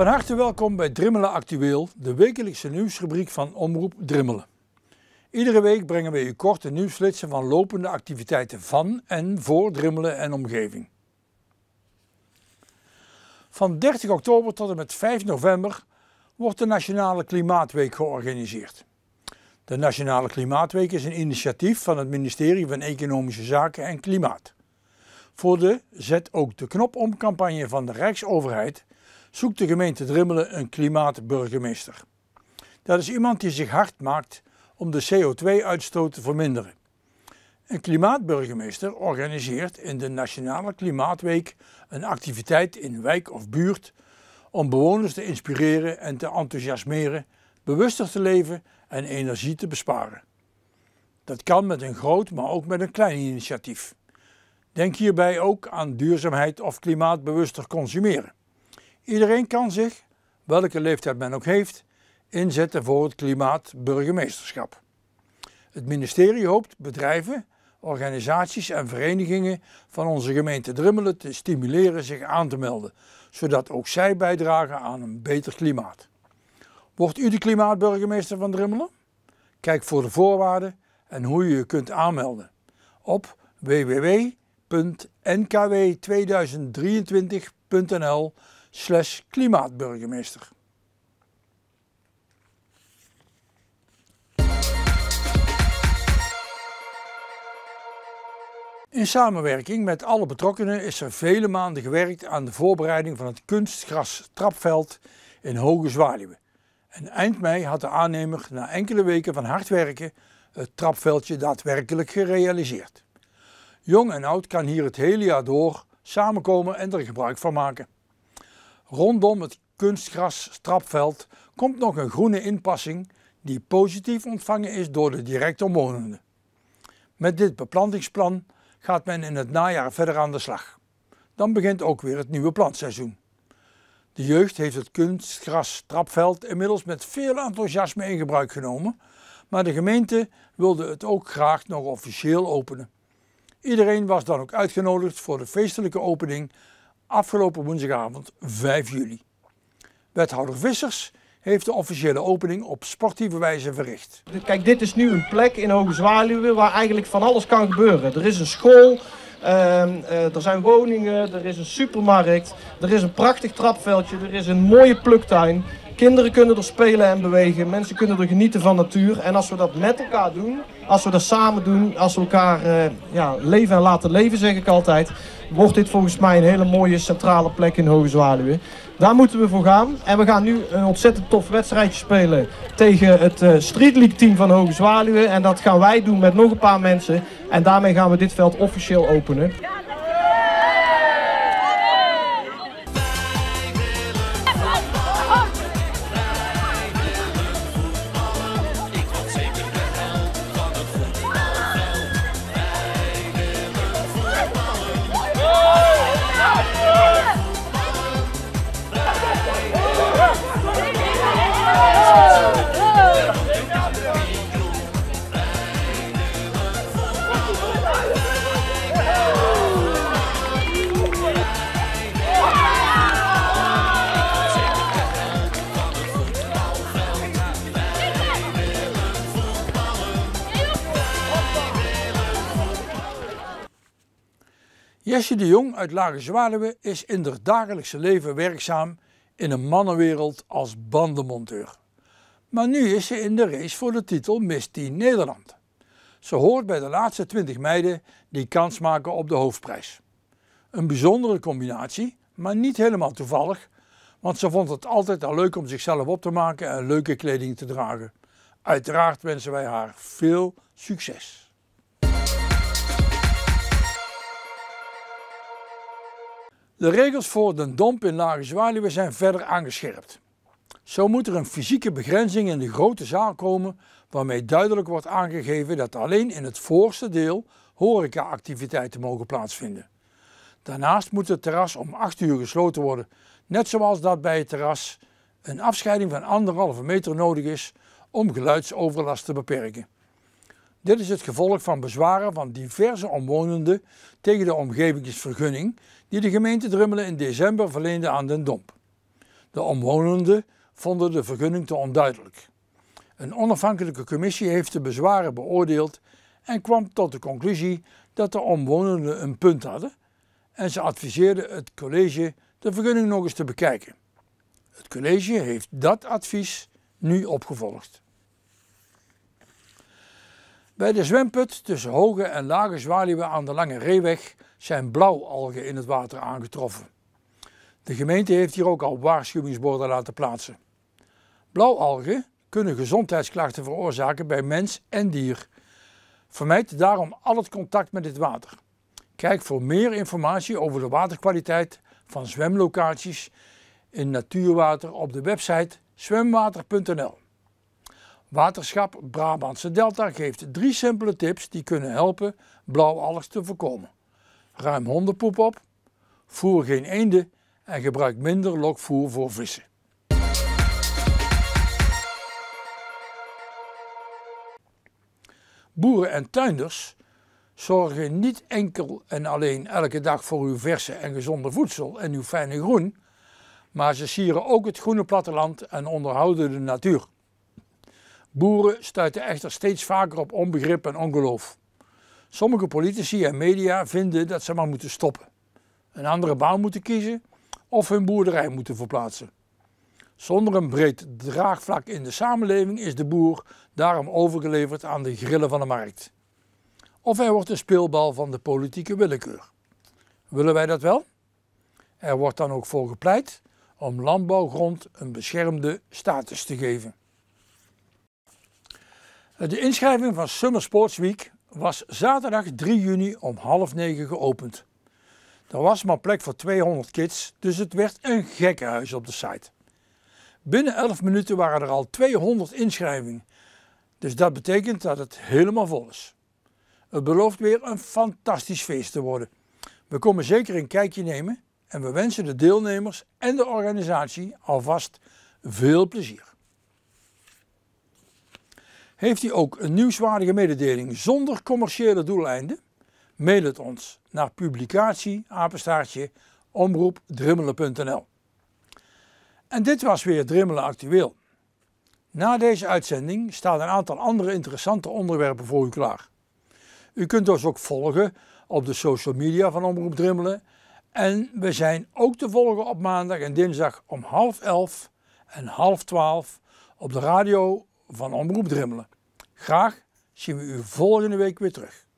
Van harte welkom bij Drimmelen Actueel, de wekelijkse nieuwsrubriek van Omroep Drimmelen. Iedere week brengen we u korte nieuwslitsen van lopende activiteiten van en voor Drimmelen en omgeving. Van 30 oktober tot en met 5 november wordt de Nationale Klimaatweek georganiseerd. De Nationale Klimaatweek is een initiatief van het ministerie van Economische Zaken en Klimaat. Voor de Zet ook de knop om campagne van de Rijksoverheid zoekt de gemeente Drimmelen een klimaatburgemeester. Dat is iemand die zich hard maakt om de CO2-uitstoot te verminderen. Een klimaatburgemeester organiseert in de Nationale Klimaatweek een activiteit in wijk of buurt om bewoners te inspireren en te enthousiasmeren bewuster te leven en energie te besparen. Dat kan met een groot, maar ook met een klein initiatief. Denk hierbij ook aan duurzaamheid of klimaatbewuster consumeren. Iedereen kan zich, welke leeftijd men ook heeft, inzetten voor het klimaatburgemeesterschap. Het ministerie hoopt bedrijven, organisaties en verenigingen van onze gemeente Drimmelen te stimuleren zich aan te melden, zodat ook zij bijdragen aan een beter klimaat. Wordt u de klimaatburgemeester van Drimmelen? Kijk voor de voorwaarden en hoe je je kunt aanmelden op www.nkw2023.nl slash klimaatburgemeester. In samenwerking met alle betrokkenen is er vele maanden gewerkt aan de voorbereiding van het kunstgras trapveld in Hoge Zwaluwe. En eind mei had de aannemer na enkele weken van hard werken het trapveldje daadwerkelijk gerealiseerd. Jong en oud kan hier het hele jaar door samenkomen en er gebruik van maken. Rondom het kunstgras-strapveld komt nog een groene inpassing die positief ontvangen is door de directe omwonenden. Met dit beplantingsplan gaat men in het najaar verder aan de slag. Dan begint ook weer het nieuwe plantseizoen. De jeugd heeft het kunstgras-trapveld inmiddels met veel enthousiasme in gebruik genomen, maar de gemeente wilde het ook graag nog officieel openen. Iedereen was dan ook uitgenodigd voor de feestelijke opening afgelopen woensdagavond 5 juli. Wethouder Vissers heeft de officiële opening op sportieve wijze verricht. Kijk, dit is nu een plek in Hoge Zwaluwen waar eigenlijk van alles kan gebeuren. Er is een school, ehm, eh, er zijn woningen, er is een supermarkt, er is een prachtig trapveldje, er is een mooie pluktuin. Kinderen kunnen er spelen en bewegen, mensen kunnen er genieten van natuur. En als we dat met elkaar doen, als we dat samen doen, als we elkaar eh, ja, leven en laten leven, zeg ik altijd, wordt dit volgens mij een hele mooie centrale plek in Hoge Zwaluwen. Daar moeten we voor gaan. En we gaan nu een ontzettend tof wedstrijdje spelen tegen het eh, Street League team van Hoge Zwaluwen. En dat gaan wij doen met nog een paar mensen. En daarmee gaan we dit veld officieel openen. Jesse de Jong uit Lage Zwaluwe is in het dagelijkse leven werkzaam in een mannenwereld als bandenmonteur. Maar nu is ze in de race voor de titel Miss Nederland. Ze hoort bij de laatste 20 meiden die kans maken op de hoofdprijs. Een bijzondere combinatie, maar niet helemaal toevallig, want ze vond het altijd al leuk om zichzelf op te maken en leuke kleding te dragen. Uiteraard wensen wij haar veel succes. De regels voor de domp in Lage Zwaluwe zijn verder aangescherpt. Zo moet er een fysieke begrenzing in de grote zaal komen waarmee duidelijk wordt aangegeven dat alleen in het voorste deel horecaactiviteiten mogen plaatsvinden. Daarnaast moet het terras om 8 uur gesloten worden, net zoals dat bij het terras een afscheiding van anderhalve meter nodig is om geluidsoverlast te beperken. Dit is het gevolg van bezwaren van diverse omwonenden tegen de omgevingsvergunning die de gemeente Drummelen in december verleende aan Den Domp. De omwonenden vonden de vergunning te onduidelijk. Een onafhankelijke commissie heeft de bezwaren beoordeeld en kwam tot de conclusie dat de omwonenden een punt hadden en ze adviseerden het college de vergunning nog eens te bekijken. Het college heeft dat advies nu opgevolgd. Bij de zwemput tussen Hoge en Lage Zwaluwen aan de Lange Reeweg zijn blauwalgen in het water aangetroffen. De gemeente heeft hier ook al waarschuwingsborden laten plaatsen. Blauwalgen kunnen gezondheidsklachten veroorzaken bij mens en dier. Vermijd daarom al het contact met dit water. Kijk voor meer informatie over de waterkwaliteit van zwemlocaties in natuurwater op de website zwemwater.nl. Waterschap Brabantse Delta geeft drie simpele tips die kunnen helpen blauwalgers te voorkomen. Ruim hondenpoep op, voer geen eenden en gebruik minder lokvoer voor vissen. Boeren en tuinders zorgen niet enkel en alleen elke dag voor uw verse en gezonde voedsel en uw fijne groen, maar ze sieren ook het groene platteland en onderhouden de natuur. Boeren stuiten echter steeds vaker op onbegrip en ongeloof. Sommige politici en media vinden dat ze maar moeten stoppen, een andere baan moeten kiezen of hun boerderij moeten verplaatsen. Zonder een breed draagvlak in de samenleving is de boer daarom overgeleverd aan de grillen van de markt. Of hij wordt een speelbal van de politieke willekeur. Willen wij dat wel? Er wordt dan ook voor gepleit om landbouwgrond een beschermde status te geven. De inschrijving van Summer Sports Week was zaterdag 3 juni om half negen geopend. Er was maar plek voor 200 kids, dus het werd een gekkenhuis op de site. Binnen 11 minuten waren er al 200 inschrijvingen. Dus dat betekent dat het helemaal vol is. Het belooft weer een fantastisch feest te worden. We komen zeker een kijkje nemen en we wensen de deelnemers en de organisatie alvast veel plezier. Heeft u ook een nieuwswaardige mededeling zonder commerciële doeleinden? Mail het ons naar publicatie omroepdrimmelen.nl. En dit was weer Drimmelen Actueel. Na deze uitzending staan een aantal andere interessante onderwerpen voor u klaar. U kunt ons ook volgen op de social media van Omroep Drimmelen. En we zijn ook te volgen op maandag en dinsdag om half elf en half twaalf op de radio van Omroep Dremmelen. Graag zien we u volgende week weer terug.